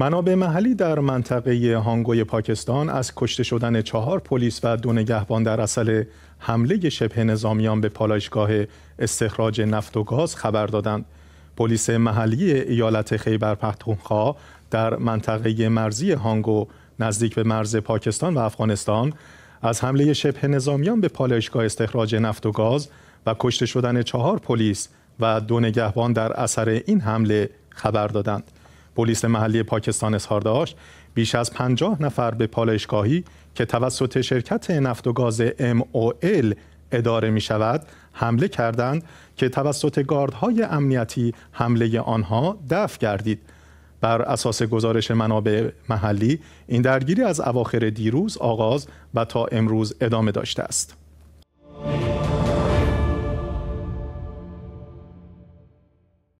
منابع محلی در منطقه هانگوی پاکستان از کشته شدن چهار پلیس و دو نگهبان در اصل حمله شبه نظامیان به پالایشگاه استخراج نفت و گاز خبر دادند. پلیس محلی ایالت خیبر پختونخوا در منطقه مرزی هانگو نزدیک به مرز پاکستان و افغانستان از حمله شبه نظامیان به پالایشگاه استخراج نفت و گاز و کشته شدن چهار پلیس و دو نگهبان در اثر این حمله خبر دادند. پلیس محلی پاکستان اظهار داشت بیش از 50 نفر به پالایشگاهی که توسط شرکت نفت و گاز MOL اداره می شود حمله کردند که توسط گاردهای امنیتی حمله آنها دفع گردید بر اساس گزارش منابع محلی این درگیری از اواخر دیروز آغاز و تا امروز ادامه داشته است